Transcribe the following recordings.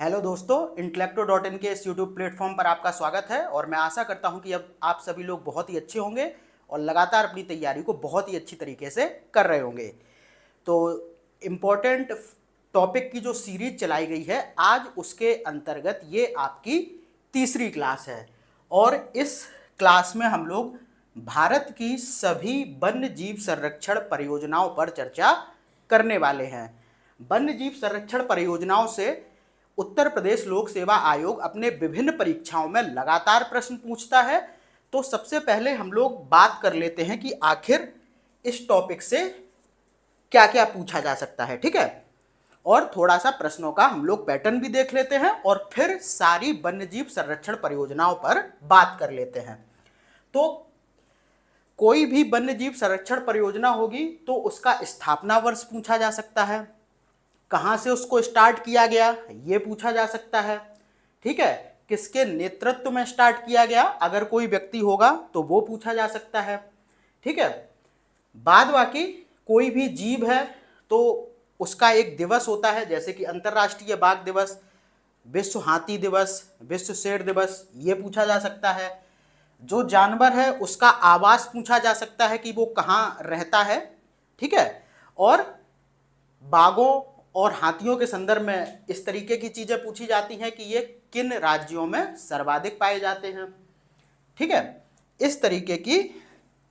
hello दोस्तों इंटलेक्टो dot in के इस यूट्यूब प्लेटफॉर्म पर आपका स्वागत है और मैं आशा करता हूं कि अब आप सभी लोग बहुत ही अच्छे होंगे और लगातार अपनी तैयारी को बहुत ही अच्छी तरीके से कर रहे होंगे तो इम्पोर्टेंट टॉपिक की जो सीरीज चलाई गई है आज उसके अंतर्गत ये आपकी तीसरी क्लास है और इस क्लास में हम लोग भारत की सभी वन्य जीव संरक्षण परियोजनाओं पर चर्चा करने वाले हैं वन्य जीव संरक्षण परियोजनाओं से उत्तर प्रदेश लोक सेवा आयोग अपने विभिन्न परीक्षाओं में लगातार प्रश्न पूछता है तो सबसे पहले हम लोग बात कर लेते हैं कि आखिर इस टॉपिक से क्या क्या पूछा जा सकता है ठीक है और थोड़ा सा प्रश्नों का हम लोग पैटर्न भी देख लेते हैं और फिर सारी वन्यजीव संरक्षण परियोजनाओं पर बात कर लेते हैं तो कोई भी वन्यजीव संरक्षण परियोजना होगी तो उसका स्थापना वर्ष पूछा जा सकता है कहाँ से उसको स्टार्ट किया गया ये पूछा जा सकता है ठीक है किसके नेतृत्व में स्टार्ट किया गया अगर कोई व्यक्ति होगा तो वो पूछा जा सकता है ठीक है बाद बाकी कोई भी जीव है तो उसका एक दिवस होता है जैसे कि अंतर्राष्ट्रीय बाघ दिवस विश्व हाथी दिवस विश्व शेर दिवस ये पूछा जा सकता है जो जानवर है उसका आवास पूछा जा सकता है कि वो कहाँ रहता है ठीक है और बाघों और हाथियों के संदर्भ में इस तरीके की चीज़ें पूछी जाती हैं कि ये किन राज्यों में सर्वाधिक पाए जाते हैं ठीक है इस तरीके की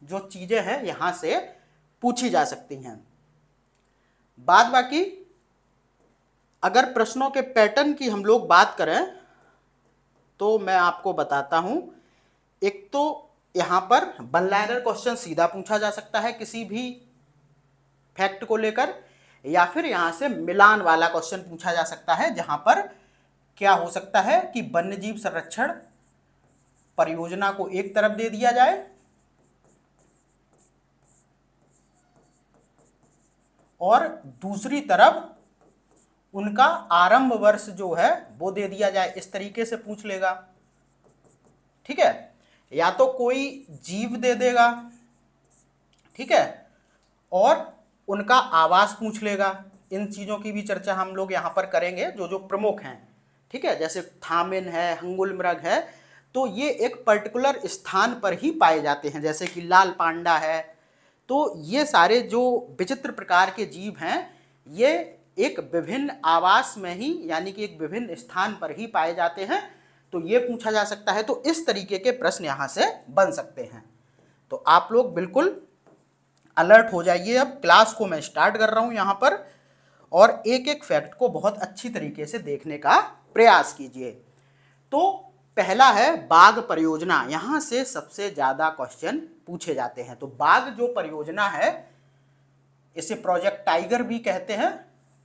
जो चीज़ें हैं यहाँ से पूछी जा सकती हैं बाद बाकी अगर प्रश्नों के पैटर्न की हम लोग बात करें तो मैं आपको बताता हूँ एक तो यहाँ पर बनलाइनर लाइनर क्वेश्चन सीधा पूछा जा सकता है किसी भी फैक्ट को लेकर या फिर यहाँ से मिलान वाला क्वेश्चन पूछा जा सकता है जहाँ पर क्या हो सकता है कि वन्य जीव संरक्षण परियोजना को एक तरफ दे दिया जाए और दूसरी तरफ उनका आरंभ वर्ष जो है वो दे दिया जाए इस तरीके से पूछ लेगा ठीक है या तो कोई जीव दे देगा ठीक है और उनका आवास पूछ लेगा इन चीज़ों की भी चर्चा हम लोग यहाँ पर करेंगे जो जो प्रमुख हैं ठीक है जैसे थामिन है हंगुल मृग है तो ये एक पर्टिकुलर स्थान पर ही पाए जाते हैं जैसे कि लाल पांडा है तो ये सारे जो विचित्र प्रकार के जीव हैं ये एक विभिन्न आवास में ही यानी कि एक विभिन्न स्थान पर ही पाए जाते हैं तो ये पूछा जा सकता है तो इस तरीके के प्रश्न यहाँ से बन सकते हैं तो आप लोग बिल्कुल अलर्ट हो जाइए अब क्लास को मैं स्टार्ट कर रहा हूँ यहाँ पर और एक एक फैक्ट को बहुत अच्छी तरीके से देखने का प्रयास कीजिए तो पहला है बाघ परियोजना यहाँ से सबसे ज़्यादा क्वेश्चन पूछे जाते हैं तो बाघ जो परियोजना है इसे प्रोजेक्ट टाइगर भी कहते हैं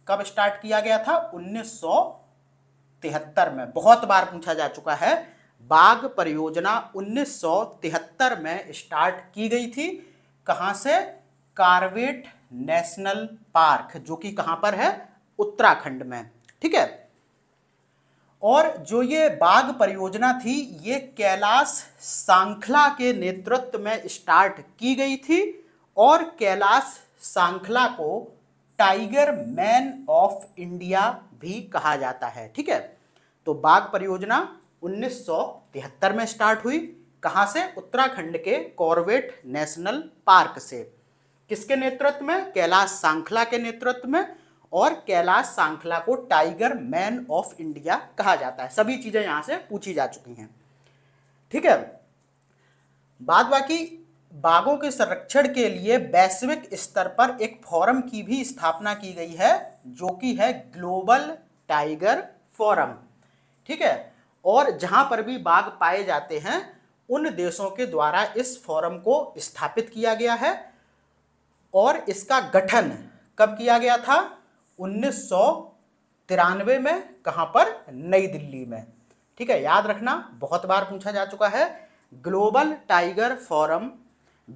कब स्टार्ट किया गया था उन्नीस में बहुत बार पूछा जा चुका है बाघ परियोजना 1973 में स्टार्ट की गई थी कहाँ से कार्वेट नेशनल पार्क जो कि कहां पर है उत्तराखंड में ठीक है और जो ये बाघ परियोजना थी ये कैलाश सांखला के नेतृत्व में स्टार्ट की गई थी और कैलाश सांखला को टाइगर मैन ऑफ इंडिया भी कहा जाता है ठीक है तो बाघ परियोजना 1973 में स्टार्ट हुई कहाँ से उत्तराखंड के कॉर्वेट नेशनल पार्क से किसके नेतृत्व में कैलाश सांखला के नेतृत्व में और कैलाश सांखला को टाइगर मैन ऑफ इंडिया कहा जाता है सभी चीजें यहां से पूछी जा चुकी हैं ठीक है बाद बाकी बाघों के संरक्षण के लिए वैश्विक स्तर पर एक फोरम की भी स्थापना की गई है जो कि है ग्लोबल टाइगर फोरम ठीक है और जहां पर भी बाघ पाए जाते हैं उन देशों के द्वारा इस फोरम को स्थापित किया गया है और इसका गठन कब किया गया था उन्नीस तिरानवे में कहाँ पर नई दिल्ली में ठीक है याद रखना बहुत बार पूछा जा चुका है ग्लोबल टाइगर फोरम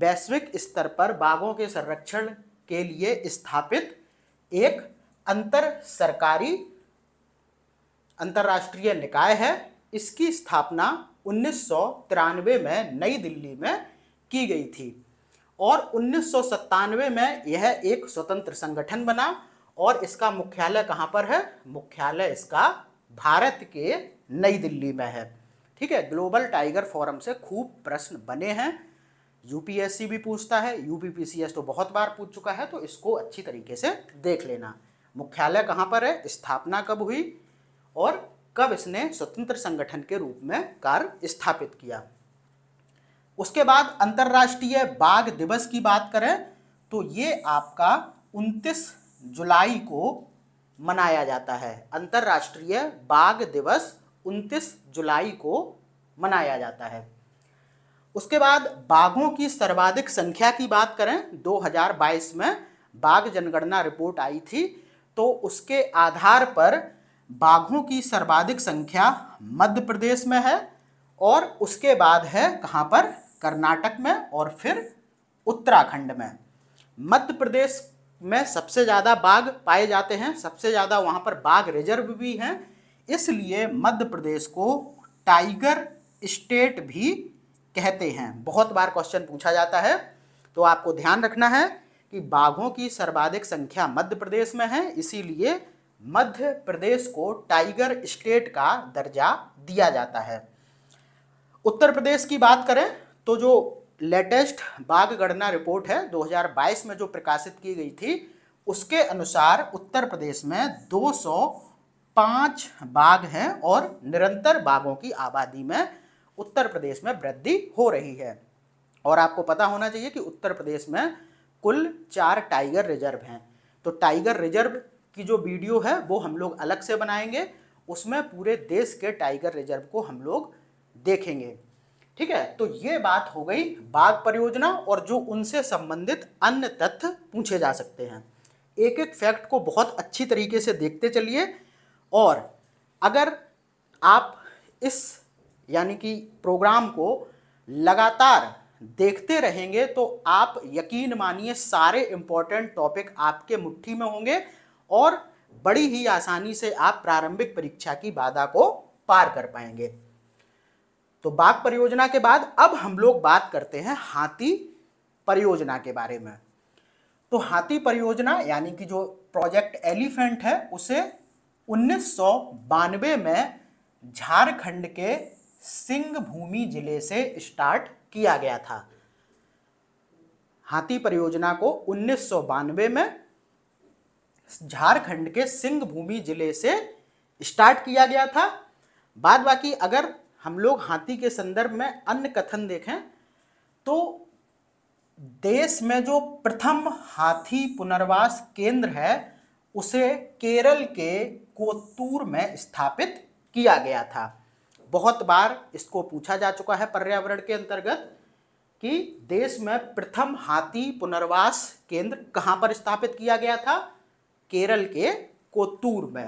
वैश्विक स्तर पर बाघों के संरक्षण के लिए स्थापित एक अंतर सरकारी अंतर्राष्ट्रीय निकाय है इसकी स्थापना उन्नीस में नई दिल्ली में की गई थी और उन्नीस में यह एक स्वतंत्र संगठन बना और इसका मुख्यालय कहाँ पर है मुख्यालय इसका भारत के नई दिल्ली में है ठीक है ग्लोबल टाइगर फोरम से खूब प्रश्न बने हैं यूपीएससी भी पूछता है यूपीपीसीएस तो बहुत बार पूछ चुका है तो इसको अच्छी तरीके से देख लेना मुख्यालय कहाँ पर है स्थापना कब हुई और कब इसने स्वतंत्र संगठन के रूप में कार्य स्थापित किया उसके बाद अंतर्राष्ट्रीय बाघ दिवस की बात करें तो ये आपका 29 जुलाई को मनाया जाता है अंतर्राष्ट्रीय बाघ दिवस 29 जुलाई को मनाया जाता है उसके बाद बाघों की सर्वाधिक संख्या की बात करें 2022 में बाघ जनगणना रिपोर्ट आई थी तो उसके आधार पर बाघों की सर्वाधिक संख्या मध्य प्रदेश में है और उसके बाद है कहाँ पर कर्नाटक में और फिर उत्तराखंड में मध्य प्रदेश में सबसे ज़्यादा बाघ पाए जाते हैं सबसे ज़्यादा वहाँ पर बाघ रिजर्व भी हैं इसलिए मध्य प्रदेश को टाइगर स्टेट भी कहते हैं बहुत बार क्वेश्चन पूछा जाता है तो आपको ध्यान रखना है कि बाघों की सर्वाधिक संख्या मध्य प्रदेश में है इसीलिए मध्य प्रदेश को टाइगर स्टेट का दर्जा दिया जाता है उत्तर प्रदेश की बात करें तो जो लेटेस्ट बाघ गणना रिपोर्ट है 2022 में जो प्रकाशित की गई थी उसके अनुसार उत्तर प्रदेश में 205 बाघ हैं और निरंतर बाघों की आबादी में उत्तर प्रदेश में वृद्धि हो रही है और आपको पता होना चाहिए कि उत्तर प्रदेश में कुल चार टाइगर रिजर्व हैं तो टाइगर रिजर्व की जो वीडियो है वो हम लोग अलग से बनाएंगे उसमें पूरे देश के टाइगर रिजर्व को हम लोग देखेंगे ठीक है तो ये बात हो गई बाघ परियोजना और जो उनसे संबंधित अन्य तथ्य पूछे जा सकते हैं एक एक फैक्ट को बहुत अच्छी तरीके से देखते चलिए और अगर आप इस यानी कि प्रोग्राम को लगातार देखते रहेंगे तो आप यकीन मानिए सारे इम्पॉर्टेंट टॉपिक आपके मुट्ठी में होंगे और बड़ी ही आसानी से आप प्रारंभिक परीक्षा की बाधा को पार कर पाएंगे तो बाघ परियोजना के बाद अब हम लोग बात करते हैं हाथी परियोजना के बारे में तो हाथी परियोजना यानी कि जो प्रोजेक्ट एलिफेंट है उसे उन्नीस में झारखंड के सिंहभूमि जिले से स्टार्ट किया गया था हाथी परियोजना को उन्नीस में झारखंड के सिंहभूमि जिले से स्टार्ट किया गया था बाद बाकी अगर हम लोग हाथी के संदर्भ में अन्य कथन देखें तो देश में जो प्रथम हाथी पुनर्वास केंद्र है उसे केरल के कोतूर में स्थापित किया गया था बहुत बार इसको पूछा जा चुका है पर्यावरण के अंतर्गत कि देश में प्रथम हाथी पुनर्वास केंद्र कहाँ पर स्थापित किया गया था केरल के कोतूर में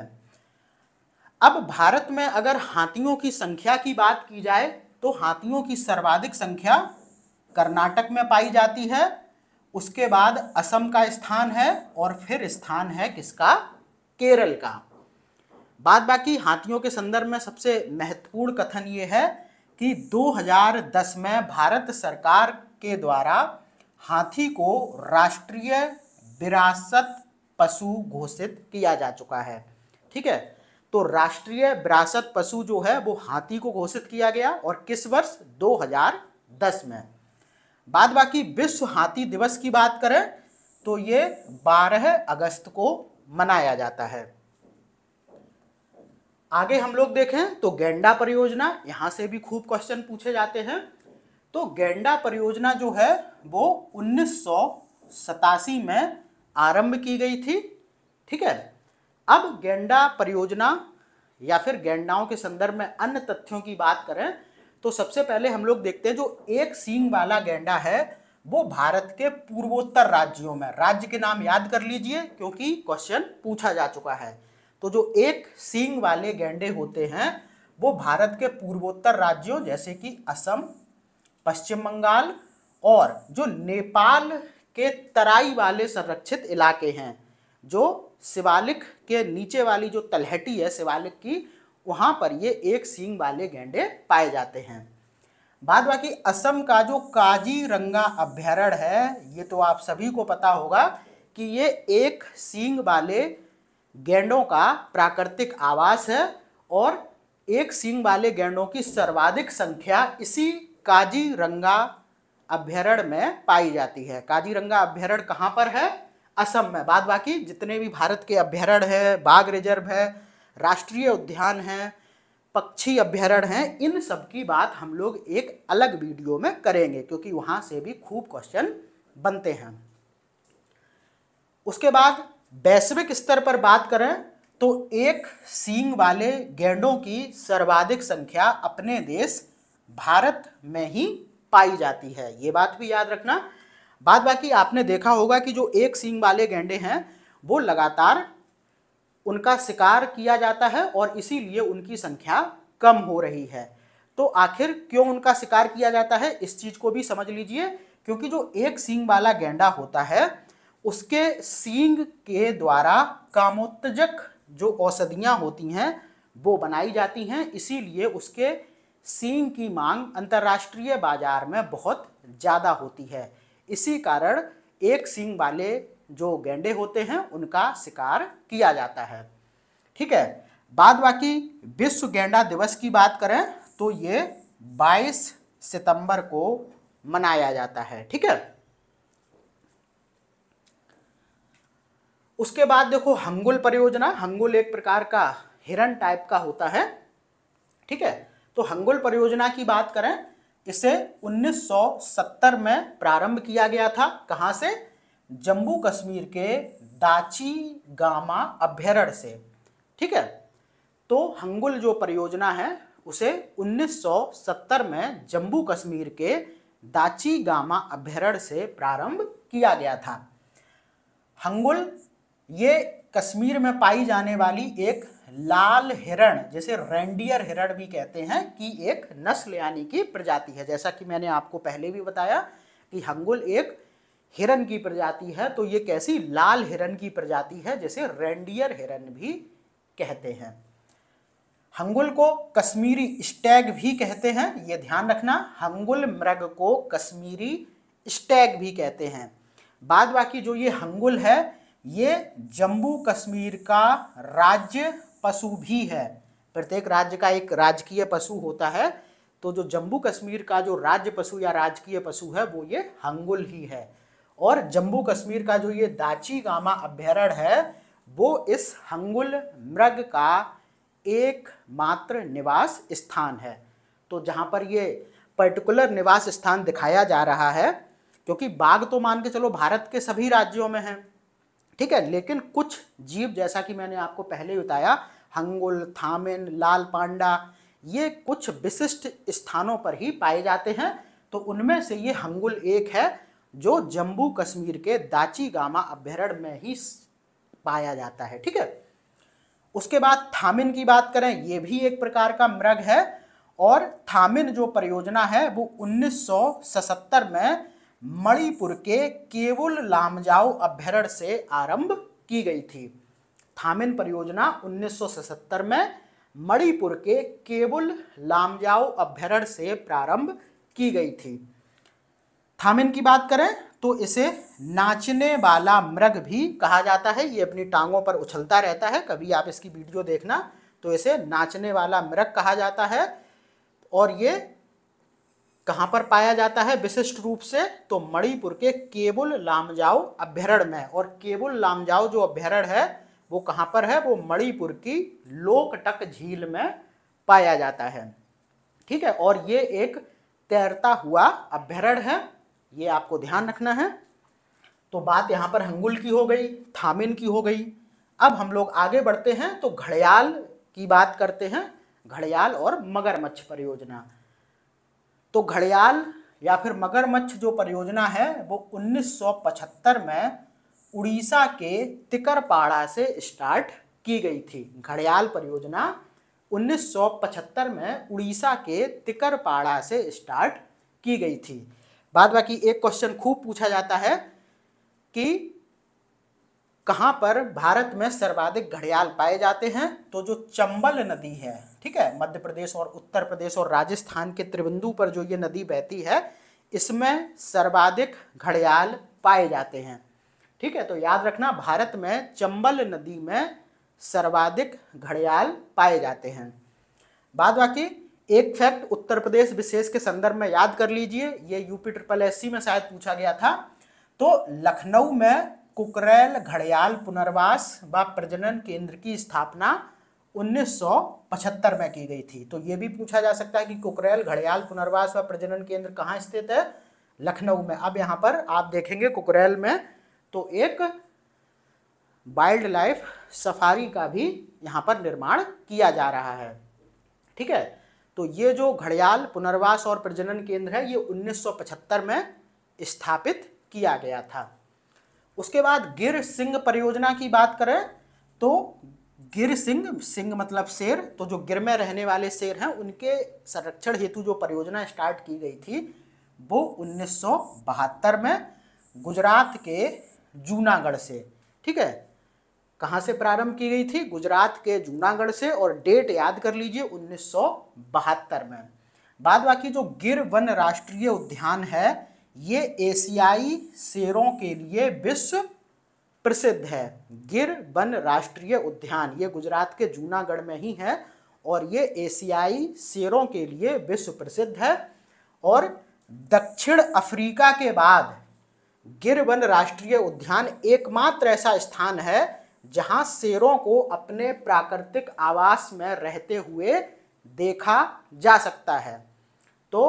अब भारत में अगर हाथियों की संख्या की बात की जाए तो हाथियों की सर्वाधिक संख्या कर्नाटक में पाई जाती है उसके बाद असम का स्थान है और फिर स्थान है किसका केरल का बात बाकी हाथियों के संदर्भ में सबसे महत्वपूर्ण कथन ये है कि 2010 में भारत सरकार के द्वारा हाथी को राष्ट्रीय विरासत पशु घोषित किया जा चुका है ठीक है तो राष्ट्रीय विरासत पशु जो है वो हाथी को घोषित किया गया और किस वर्ष 2010 में बाद बाकी विश्व हाथी दिवस की बात करें तो ये 12 अगस्त को मनाया जाता है आगे हम लोग देखें तो गेंडा परियोजना यहां से भी खूब क्वेश्चन पूछे जाते हैं तो गेंडा परियोजना जो है वो उन्नीस में आरंभ की गई थी ठीक है अब गेंडा परियोजना या फिर गेंडाओं के संदर्भ में अन्य तथ्यों की बात करें तो सबसे पहले हम लोग देखते हैं जो एक सींग वाला गेंडा है वो भारत के पूर्वोत्तर राज्यों में राज्य के नाम याद कर लीजिए क्योंकि क्वेश्चन पूछा जा चुका है तो जो एक सींग वाले गेंडे होते हैं वो भारत के पूर्वोत्तर राज्यों जैसे कि असम पश्चिम बंगाल और जो नेपाल के तराई वाले संरक्षित इलाके हैं जो शिवालिक के नीचे वाली जो तलहटी है शिवालिक की वहाँ पर ये एक सींग वाले गेंडे पाए जाते हैं बाद बाकी असम का जो काजी रंगा अभ्यारण है ये तो आप सभी को पता होगा कि ये एक सींग वाले गेंडों का प्राकृतिक आवास है और एक सींग वाले गेंडों की सर्वाधिक संख्या इसी काजी रंगा अभ्यारण में पाई जाती है काजीरंगा अभ्यारण कहाँ पर है असम में बाद बाकी जितने भी भारत के अभ्यारण्य हैं बाघ रिजर्व है राष्ट्रीय उद्यान है पक्षी अभ्यारण्य हैं इन सब की बात हम लोग एक अलग वीडियो में करेंगे क्योंकि वहाँ से भी खूब क्वेश्चन बनते हैं उसके बाद वैश्विक स्तर पर बात करें तो एक सींग वाले गैंडों की सर्वाधिक संख्या अपने देश भारत में ही पाई जाती है ये बात भी याद रखना बाद बाकी आपने देखा होगा कि जो एक सींग वाले गेंडे हैं वो लगातार उनका शिकार किया जाता है और इसीलिए उनकी संख्या कम हो रही है तो आखिर क्यों उनका शिकार किया जाता है इस चीज़ को भी समझ लीजिए क्योंकि जो एक सींग वाला गेंडा होता है उसके सींग के द्वारा कामोत्तेजक जो औषधियाँ होती हैं वो बनाई जाती हैं इसीलिए उसके सींग की मांग अंतर्राष्ट्रीय बाजार में बहुत ज़्यादा होती है इसी कारण एक सींग वाले जो गेंडे होते हैं उनका शिकार किया जाता है ठीक है बाद बाकी विश्व गेंडा दिवस की बात करें तो ये 22 सितंबर को मनाया जाता है ठीक है उसके बाद देखो हंगुल परियोजना हंगुल एक प्रकार का हिरन टाइप का होता है ठीक है तो हंगुल परियोजना की बात करें इसे 1970 में प्रारंभ किया गया था कहाँ से जम्मू कश्मीर के दाची गामा अभ्यारण से ठीक है तो हंगुल जो परियोजना है उसे 1970 में जम्मू कश्मीर के दाची गामा अभ्यारण से प्रारंभ किया गया था हंगुल ये कश्मीर में पाई जाने वाली एक लाल हिरण जैसे रेंडियर हिरण भी कहते हैं कि एक नस्ल यानी कि प्रजाति है जैसा कि मैंने आपको पहले भी बताया कि हंगुल एक हिरण की प्रजाति है तो ये कैसी लाल हिरण की प्रजाति है जैसे रेंडियर हिरण भी कहते हैं हंगुल को कश्मीरी स्टैग भी कहते हैं ये ध्यान रखना हंगुल मृग को कश्मीरी स्टैग भी कहते हैं बाद बाकी जो ये हंगुल है ये जम्मू कश्मीर का राज्य पशु भी है प्रत्येक राज्य का एक राजकीय पशु होता है तो जो जम्मू कश्मीर का जो राज्य पशु या राजकीय पशु है वो ये हंगुल ही है और जम्मू कश्मीर का जो ये दाची गामा अभ्यारण्य है वो इस हंगुल मृग का एकमात्र निवास स्थान है तो जहाँ पर ये पर्टिकुलर निवास स्थान दिखाया जा रहा है क्योंकि बाघ तो मान के चलो भारत के सभी राज्यों में हैं ठीक है लेकिन कुछ जीव जैसा कि मैंने आपको पहले ही बताया हंगुल थामिन लाल पांडा ये कुछ विशिष्ट स्थानों पर ही पाए जाते हैं तो उनमें से ये हंगुल एक है जो जम्मू कश्मीर के दाची गामा अभ्यारण्य में ही पाया जाता है ठीक है उसके बाद थामिन की बात करें ये भी एक प्रकार का मृग है और थामिन जो परियोजना है वो 1977 में मणिपुर के केवल लामजाओ अभ्यारण्य से आरंभ की गई थी थामिन परियोजना 1977 में मणिपुर के केवल लामजाओ अभ्यारण्य से प्रारंभ की गई थी थामिन की बात करें तो इसे नाचने वाला मृग भी कहा जाता है ये अपनी टांगों पर उछलता रहता है कभी आप इसकी वीडियो देखना तो इसे नाचने वाला मृग कहा जाता है और ये कहाँ पर पाया जाता है विशिष्ट रूप से तो मणिपुर के केबुल लामजाओ अभ्यारण्य में और केबुल लामजाओ जो अभ्यारण्य है वो कहाँ पर है वो मणिपुर की लोकटक झील में पाया जाता है ठीक है और ये एक तैरता हुआ अभ्यारण्य है ये आपको ध्यान रखना है तो बात यहाँ पर हंगुल की हो गई थामिन की हो गई अब हम लोग आगे बढ़ते हैं तो घड़ियाल की बात करते हैं घड़ियाल और मगरमच्छ परियोजना तो घड़ियाल या फिर मगरमच्छ जो परियोजना है वो 1975 में उड़ीसा के तिकरपाड़ा से स्टार्ट की गई थी घड़ियाल परियोजना 1975 में उड़ीसा के तिकरपाड़ा से स्टार्ट की गई थी बाद बाकी एक क्वेश्चन खूब पूछा जाता है कि कहाँ पर भारत में सर्वाधिक घड़ियाल पाए जाते हैं तो जो चंबल नदी है ठीक है मध्य प्रदेश और उत्तर प्रदेश और राजस्थान के त्रिबिंदु पर जो ये नदी बहती है इसमें सर्वाधिक घड़ियाल पाए जाते हैं ठीक है तो याद रखना भारत में चंबल नदी में सर्वाधिक घड़ियाल पाए जाते हैं बाद बाकी एक फैक्ट उत्तर प्रदेश विशेष के संदर्भ में याद कर लीजिए ये यूपी ट्रिपल एस में शायद पूछा गया था तो लखनऊ में कुकरैल घड़ियाल पुनर्वास व प्रजनन केंद्र की स्थापना 1975 में की गई थी तो ये भी पूछा जा सकता है कि कुकरेल घड़ियाल पुनर्वास व प्रजनन केंद्र कहाँ स्थित है लखनऊ में अब यहाँ पर आप देखेंगे कुकरेल में तो एक वाइल्ड लाइफ सफारी का भी यहाँ पर निर्माण किया जा रहा है ठीक है तो ये जो घड़ियाल पुनर्वास और प्रजनन केंद्र है ये 1975 में स्थापित किया गया था उसके बाद गिर सिंह परियोजना की बात करें तो गिर सिंह सिंह मतलब शेर तो जो गिर में रहने वाले शेर हैं उनके संरक्षण हेतु जो परियोजना स्टार्ट की गई थी वो उन्नीस में गुजरात के जूनागढ़ से ठीक है कहाँ से प्रारंभ की गई थी गुजरात के जूनागढ़ से और डेट याद कर लीजिए उन्नीस में बाद बाकी जो गिर वन राष्ट्रीय उद्यान है ये एशियाई शेरों के लिए विश्व प्रसिद्ध है गिर वन राष्ट्रीय उद्यान ये गुजरात के जूनागढ़ में ही है और ये एशियाई शेरों के लिए विश्व प्रसिद्ध है और दक्षिण अफ्रीका के बाद गिर वन राष्ट्रीय उद्यान एकमात्र ऐसा स्थान है जहां शेरों को अपने प्राकृतिक आवास में रहते हुए देखा जा सकता है तो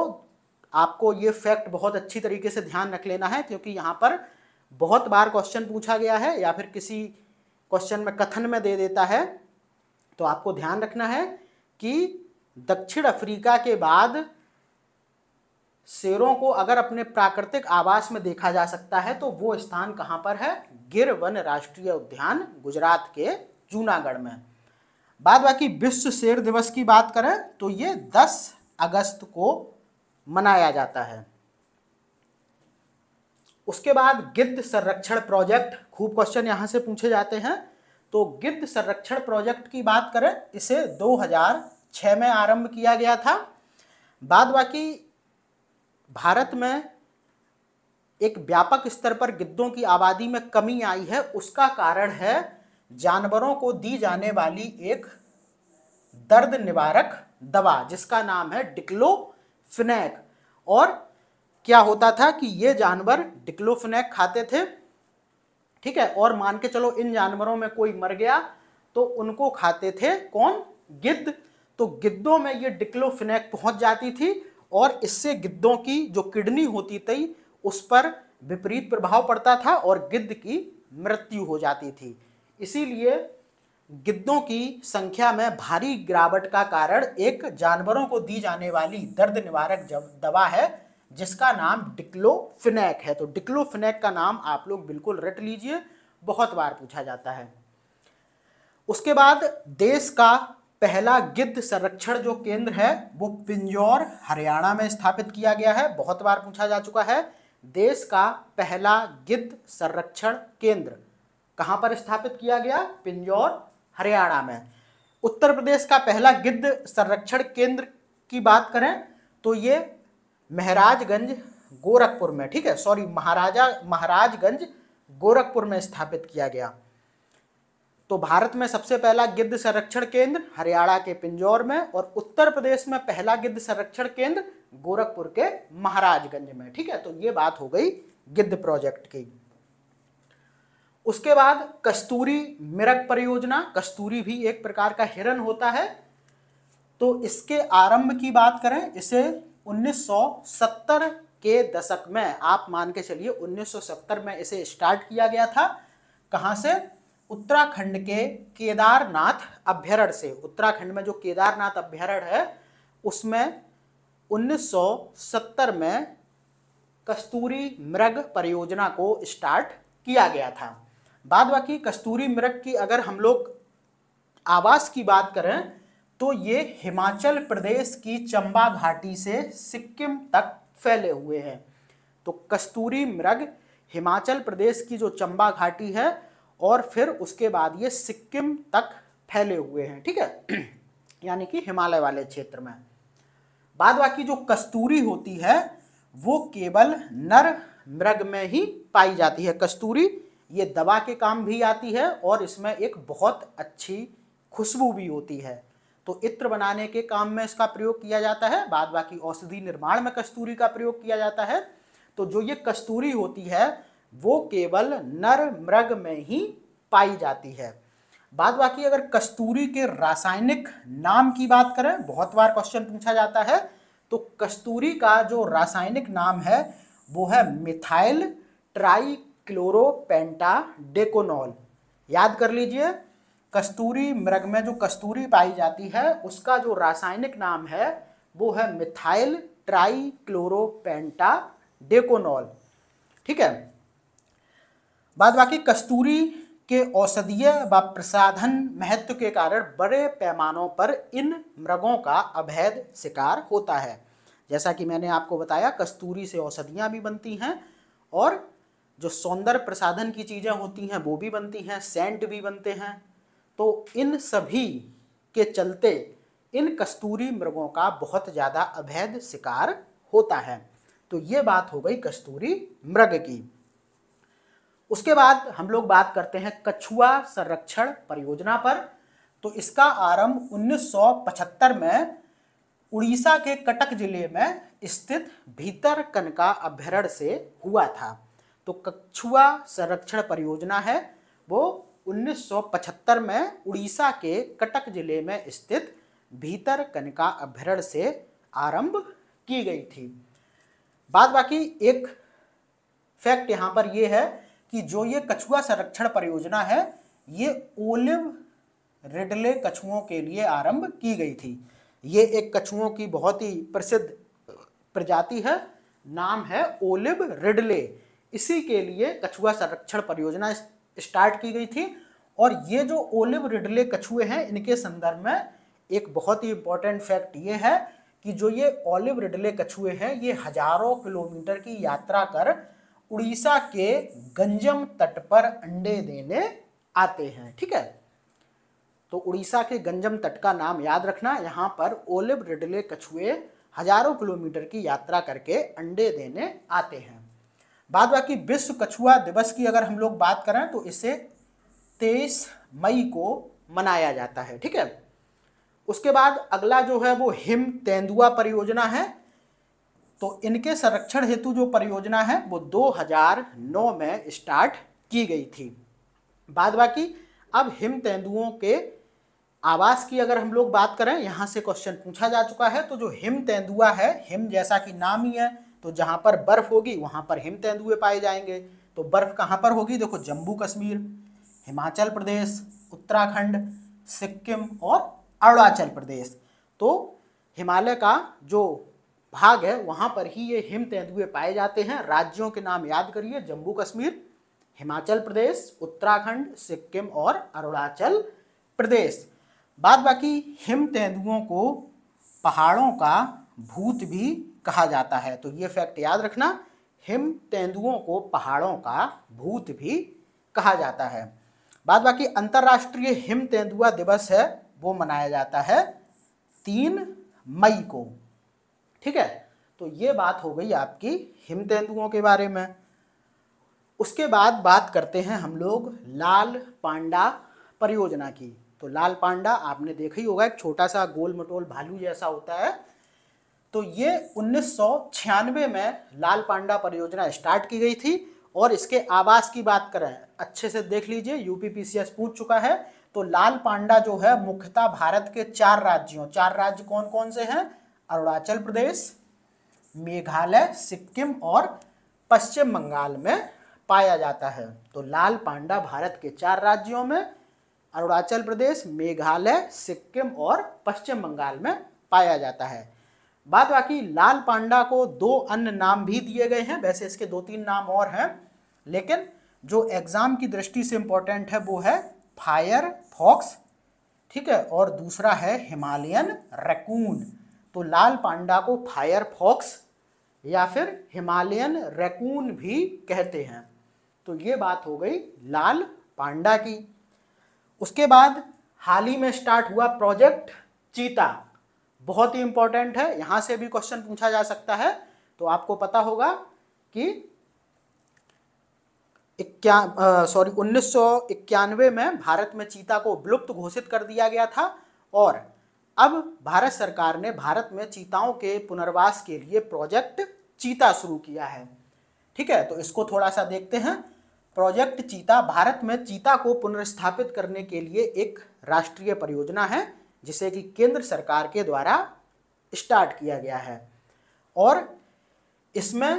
आपको ये फैक्ट बहुत अच्छी तरीके से ध्यान रख लेना है क्योंकि यहाँ पर बहुत बार क्वेश्चन पूछा गया है या फिर किसी क्वेश्चन में कथन में दे देता है तो आपको ध्यान रखना है कि दक्षिण अफ्रीका के बाद शेरों को अगर अपने प्राकृतिक आवास में देखा जा सकता है तो वो स्थान कहाँ पर है गिर वन राष्ट्रीय उद्यान गुजरात के जूनागढ़ में बाद बाकी विश्व शेर दिवस की बात करें तो ये 10 अगस्त को मनाया जाता है उसके बाद गिद्ध संरक्षण प्रोजेक्ट खूब क्वेश्चन यहाँ से पूछे जाते हैं तो गिद्ध संरक्षण प्रोजेक्ट की बात करें इसे 2006 में आरंभ किया गया था बाद बाकी भारत में एक व्यापक स्तर पर गिद्धों की आबादी में कमी आई है उसका कारण है जानवरों को दी जाने वाली एक दर्द निवारक दवा जिसका नाम है डिक्लोफिनेक और क्या होता था कि ये जानवर डिक्लोफिनेक खाते थे ठीक है और मान के चलो इन जानवरों में कोई मर गया तो उनको खाते थे कौन गिद्ध तो गिद्धों में ये डिक्लोफिनेक पहुंच जाती थी और इससे गिद्धों की जो किडनी होती थी उस पर विपरीत प्रभाव पड़ता था और गिद्ध की मृत्यु हो जाती थी इसीलिए गिद्धों की संख्या में भारी गिरावट का कारण एक जानवरों को दी जाने वाली दर्द निवारक दवा है जिसका नाम डिक्लोफिनेक है तो डिक्लोफिनेक का नाम आप लोग बिल्कुल रट लीजिए बहुत बार पूछा जाता है उसके बाद देश का पहला गिद्ध संरक्षण जो केंद्र है वो पिंजौर हरियाणा में स्थापित किया गया है बहुत बार पूछा जा चुका है देश का पहला गिद्ध संरक्षण केंद्र कहां पर स्थापित किया गया पिंजौर हरियाणा में उत्तर प्रदेश का पहला गिद्ध संरक्षण केंद्र की बात करें तो ये महराजगंज गोरखपुर में ठीक है सॉरी महाराजा महाराजगंज गोरखपुर में स्थापित किया गया तो भारत में सबसे पहला गिद्ध संरक्षण केंद्र हरियाणा के पिंजौर में और उत्तर प्रदेश में पहला गिद्ध संरक्षण केंद्र गोरखपुर के महाराजगंज में ठीक है तो ये बात हो गई गिद्ध प्रोजेक्ट की उसके बाद कस्तूरी मिरक परियोजना कस्तूरी भी एक प्रकार का हिरन होता है तो इसके आरंभ की बात करें इसे 1970 के दशक में आप मान के चलिए 1970 में इसे स्टार्ट किया गया था कहाँ से उत्तराखंड के केदारनाथ अभ्यारण्य से उत्तराखंड में जो केदारनाथ अभ्यारण्य है उसमें 1970 में कस्तूरी मृग परियोजना को स्टार्ट किया गया था बाद बाकी कस्तूरी मृग की अगर हम लोग आवास की बात करें तो ये हिमाचल प्रदेश की चंबा घाटी से सिक्किम तक फैले हुए हैं तो कस्तूरी मृग हिमाचल प्रदेश की जो चंबा घाटी है और फिर उसके बाद ये सिक्किम तक फैले हुए हैं ठीक है यानी कि हिमालय वाले क्षेत्र में बाद बाकी जो कस्तूरी होती है वो केवल नर मृग में ही पाई जाती है कस्तूरी ये दवा के काम भी आती है और इसमें एक बहुत अच्छी खुशबू भी होती है तो इत्र बनाने के काम में इसका प्रयोग किया जाता है बाद बाकी औषधि निर्माण में कस्तूरी का प्रयोग किया जाता है तो जो ये कस्तूरी होती है वो केवल नर मृग में ही पाई जाती है बाद बाकी अगर कस्तूरी के रासायनिक नाम की बात करें बहुत बार क्वेश्चन पूछा जाता है तो कस्तूरी का जो रासायनिक नाम है वो है मिथाइल ट्राई क्लोरोपेंटा डेकोनॉल याद कर लीजिए कस्तूरी मृग में जो कस्तूरी पाई जाती है उसका जो रासायनिक नाम है वो है मिथाइल ट्राई क्लोरोपेंटा डेकोनॉल ठीक है बाद बाकी कस्तूरी के औषधीय व प्रसाधन महत्व के कारण बड़े पैमानों पर इन मृगों का अवैध शिकार होता है जैसा कि मैंने आपको बताया कस्तूरी से औषधियाँ भी बनती हैं और जो सौंदर्य प्रसाधन की चीज़ें होती हैं वो भी बनती हैं सेंट भी बनते हैं तो इन सभी के चलते इन कस्तूरी मृगों का बहुत ज़्यादा अवैध शिकार होता है तो ये बात हो गई कस्तूरी मृग की उसके बाद हम लोग बात करते हैं कछुआ संरक्षण परियोजना पर तो इसका आरंभ 1975 में उड़ीसा के कटक जिले में स्थित भीतर कनका अभ्यारण्य से हुआ था तो कछुआ संरक्षण परियोजना है वो 1975 में उड़ीसा के कटक जिले में स्थित भीतर कनिका अभ्यारण्य से आरंभ की गई थी बाद बाकी एक फैक्ट यहाँ पर यह है कि जो ये कछुआ संरक्षण परियोजना है ये ओलिव रिडले कछुओं के लिए आरंभ की गई थी ये एक कछुओं की बहुत ही प्रसिद्ध प्रजाति है नाम है ओलिव रिडले इसी के लिए कछुआ संरक्षण परियोजना स्टार्ट की गई थी और ये जो ओलिव रिडले कछुए हैं इनके संदर्भ में एक बहुत ही इंपॉर्टेंट फैक्ट ये है कि जो ये ओलिव रिडले कछुए हैं ये हजारों किलोमीटर की यात्रा कर उड़ीसा के गंजम तट पर अंडे देने आते हैं ठीक है तो उड़ीसा के गंजम तट का नाम याद रखना यहाँ पर ओलिव रिडले कछुए हजारों किलोमीटर की यात्रा करके अंडे देने आते हैं बाद बाकी विश्व कछुआ दिवस की अगर हम लोग बात करें तो इसे तेईस मई को मनाया जाता है ठीक है उसके बाद अगला जो है वो हिम तेंदुआ परियोजना है तो इनके संरक्षण हेतु जो परियोजना है वो 2009 में स्टार्ट की गई थी बाद बाकी अब हिम तेंदुओं के आवास की अगर हम लोग बात करें यहाँ से क्वेश्चन पूछा जा चुका है तो जो हिम तेंदुआ है हिम जैसा कि नाम ही है तो जहाँ पर बर्फ़ होगी वहाँ पर हिम तेंदुए पाए जाएंगे तो बर्फ़ कहाँ पर होगी देखो जम्मू कश्मीर हिमाचल प्रदेश उत्तराखंड सिक्किम और अरुणाचल प्रदेश तो हिमालय का जो भाग है वहाँ पर ही ये हिम तेंदुए पाए जाते हैं राज्यों के नाम याद करिए जम्मू कश्मीर हिमाचल प्रदेश उत्तराखंड सिक्किम और अरुणाचल प्रदेश बाद बाकी हिम तेंदुओं को पहाड़ों का भूत भी कहा जाता है तो ये फैक्ट याद रखना हिम तेंदुओं को पहाड़ों का भूत भी कहा जाता है बाद बाकी अंतर्राष्ट्रीय हिम तेंदुआ दिवस है वो मनाया जाता है तीन मई को ठीक है तो ये बात हो गई आपकी हिम तेंदुओं के बारे में उसके बाद बात करते हैं हम लोग लाल पांडा परियोजना की तो लाल पांडा आपने देखा ही होगा एक छोटा सा गोल मटोल भालू जैसा होता है तो ये उन्नीस में लाल पांडा परियोजना स्टार्ट की गई थी और इसके आवास की बात करें अच्छे से देख लीजिए यूपीपीसीएस पूछ चुका है तो लाल पांडा जो है मुख्यतः भारत के चार राज्यों चार राज्य कौन कौन से हैं अरुणाचल प्रदेश मेघालय सिक्किम और पश्चिम बंगाल में पाया जाता है तो लाल पांडा भारत के चार राज्यों में अरुणाचल प्रदेश मेघालय सिक्किम और पश्चिम बंगाल में पाया जाता है बाद बाकी लाल पांडा को दो अन्य नाम भी दिए गए हैं वैसे इसके दो तीन नाम और हैं लेकिन जो एग्ज़ाम की दृष्टि से इम्पोर्टेंट है वो है फायर फॉक्स ठीक है और दूसरा है हिमालयन रैकून तो लाल पांडा को फायर फॉक्स या फिर हिमालयन रैकून भी कहते हैं तो ये बात हो गई लाल पांडा की उसके बाद हाल ही में स्टार्ट हुआ प्रोजेक्ट चीता बहुत ही इंपॉर्टेंट है यहां से भी क्वेश्चन पूछा जा सकता है तो आपको पता होगा कि सॉरी उन्नीस में भारत में चीता को विलुप्त घोषित कर दिया गया था और अब भारत सरकार ने भारत में चीताओं के पुनर्वास के लिए प्रोजेक्ट चीता शुरू किया है ठीक है तो इसको थोड़ा सा देखते हैं प्रोजेक्ट चीता भारत में चीता को पुनर्स्थापित करने के लिए एक राष्ट्रीय परियोजना है जिसे कि केंद्र सरकार के द्वारा स्टार्ट किया गया है और इसमें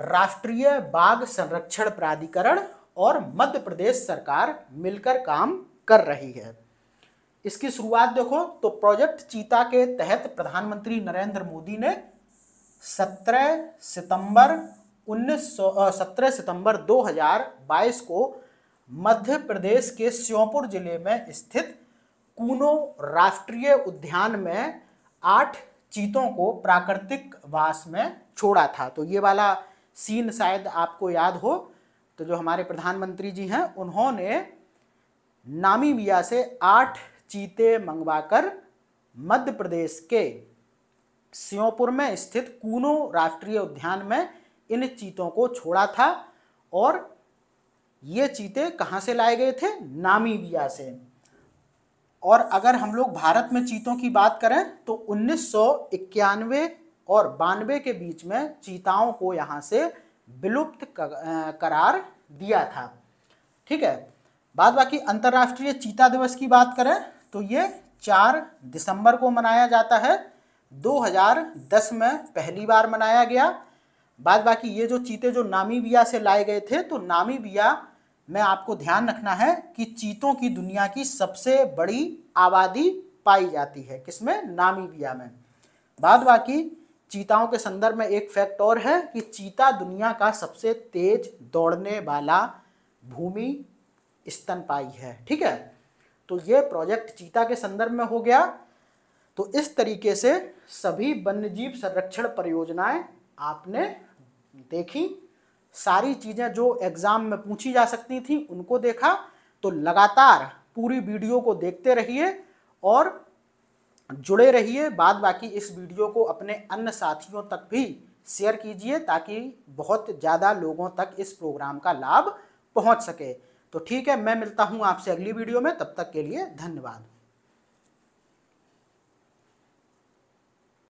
राष्ट्रीय बाघ संरक्षण प्राधिकरण और मध्य प्रदेश सरकार मिलकर काम कर रही है इसकी शुरुआत देखो तो प्रोजेक्ट चीता के तहत प्रधानमंत्री नरेंद्र मोदी ने 17 सितंबर 19 सत्रह सितंबर 2022 को मध्य प्रदेश के श्योपुर जिले में स्थित कूनो राष्ट्रीय उद्यान में आठ चीतों को प्राकृतिक वास में छोड़ा था तो ये वाला सीन शायद आपको याद हो तो जो हमारे प्रधानमंत्री जी हैं उन्होंने नामीबिया से आठ चीते मंगवाकर मध्य प्रदेश के श्योपुर में स्थित कूनो राष्ट्रीय उद्यान में इन चीतों को छोड़ा था और ये चीते कहाँ से लाए गए थे नामीबिया से और अगर हम लोग भारत में चीतों की बात करें तो उन्नीस और बानवे के बीच में चीताओं को यहाँ से विलुप्त करार दिया था ठीक है बाद बाकी अंतर्राष्ट्रीय चीता दिवस की बात करें तो ये चार दिसंबर को मनाया जाता है 2010 में पहली बार मनाया गया बाद बाकी ये जो चीते जो नामीबिया से लाए गए थे तो नामीबिया में आपको ध्यान रखना है कि चीतों की दुनिया की सबसे बड़ी आबादी पाई जाती है किसमें नामीबिया में बाद बाकी चीताओं के संदर्भ में एक फैक्ट और है कि चीता दुनिया का सबसे तेज दौड़ने वाला भूमि स्तनपाई है ठीक है तो ये प्रोजेक्ट चीता के संदर्भ में हो गया तो इस तरीके से सभी वन्यजीव संरक्षण परियोजनाएं आपने देखी सारी चीज़ें जो एग्ज़ाम में पूछी जा सकती थी उनको देखा तो लगातार पूरी वीडियो को देखते रहिए और जुड़े रहिए बाद बाकी इस वीडियो को अपने अन्य साथियों तक भी शेयर कीजिए ताकि बहुत ज़्यादा लोगों तक इस प्रोग्राम का लाभ पहुंच सके तो ठीक है मैं मिलता हूं आपसे अगली वीडियो में तब तक के लिए धन्यवाद